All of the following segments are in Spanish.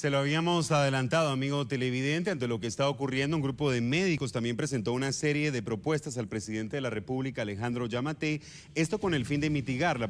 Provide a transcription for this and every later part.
Se lo habíamos adelantado, amigo televidente, ante lo que está ocurriendo, un grupo de médicos también presentó una serie de propuestas al presidente de la República, Alejandro Yamate, esto con el fin de mitigar la,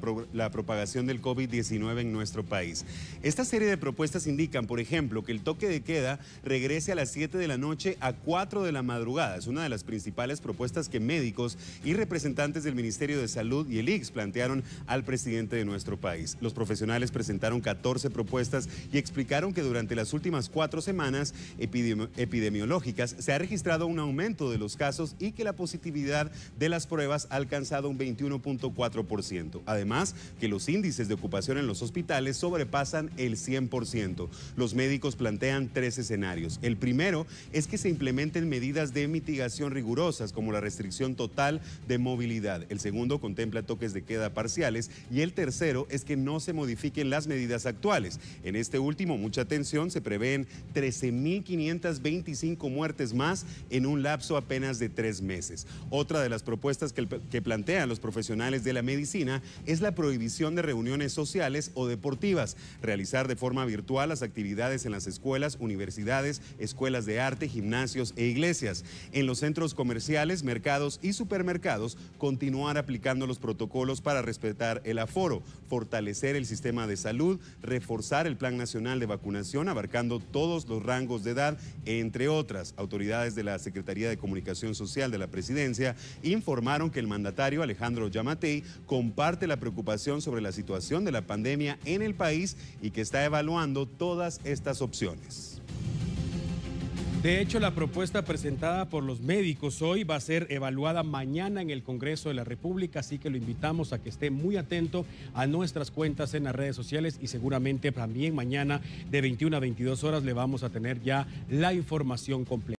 propagación del COVID-19 en nuestro país. Esta serie de propuestas indican, por ejemplo, que el toque de queda regrese a las 7 de la noche a 4 de la madrugada. Es una de las principales propuestas que médicos y representantes del Ministerio de Salud y el IX plantearon al presidente de nuestro país. Los profesionales presentaron 14 propuestas y explicaron que durante durante las últimas cuatro semanas epidemiológicas se ha registrado un aumento de los casos y que la positividad de las pruebas ha alcanzado un 21.4%. Además, que los índices de ocupación en los hospitales sobrepasan el 100%. Los médicos plantean tres escenarios. El primero es que se implementen medidas de mitigación rigurosas como la restricción total de movilidad. El segundo contempla toques de queda parciales y el tercero es que no se modifiquen las medidas actuales. En este último, mucha atención se prevén 13.525 muertes más en un lapso apenas de tres meses. Otra de las propuestas que plantean los profesionales de la medicina es la prohibición de reuniones sociales o deportivas, realizar de forma virtual las actividades en las escuelas, universidades, escuelas de arte, gimnasios e iglesias. En los centros comerciales, mercados y supermercados, continuar aplicando los protocolos para respetar el aforo, fortalecer el sistema de salud, reforzar el Plan Nacional de Vacunación abarcando todos los rangos de edad, entre otras. Autoridades de la Secretaría de Comunicación Social de la Presidencia informaron que el mandatario Alejandro Yamatei comparte la preocupación sobre la situación de la pandemia en el país y que está evaluando todas estas opciones. De hecho, la propuesta presentada por los médicos hoy va a ser evaluada mañana en el Congreso de la República, así que lo invitamos a que esté muy atento a nuestras cuentas en las redes sociales y seguramente también mañana de 21 a 22 horas le vamos a tener ya la información completa.